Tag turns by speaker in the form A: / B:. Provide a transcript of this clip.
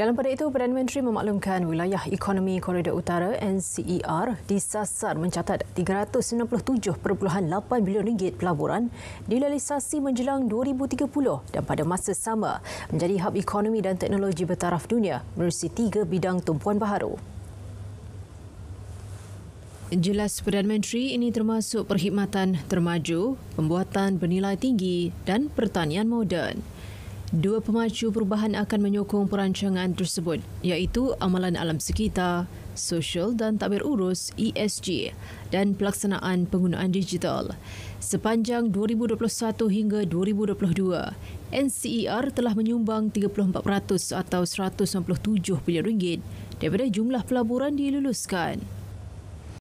A: Dalam pada itu, Perdana Menteri memaklumkan wilayah ekonomi Korea Utara NCER disasar mencatat 397.8 bilion ringgit pelaburan dilalisasi menjelang 2030 dan pada masa sama menjadi hub ekonomi dan teknologi bertaraf dunia melalui tiga bidang tumpuan baharu. Jelas Perdana Menteri ini termasuk perkhidmatan termaju, pembuatan bernilai tinggi dan pertanian moden. Dua pemacu perubahan akan menyokong perancangan tersebut iaitu amalan alam sekitar, sosial dan takbir urus ESG dan pelaksanaan penggunaan digital. Sepanjang 2021 hingga 2022, NCER telah menyumbang 34% atau RM197 bilion daripada jumlah pelaburan diluluskan.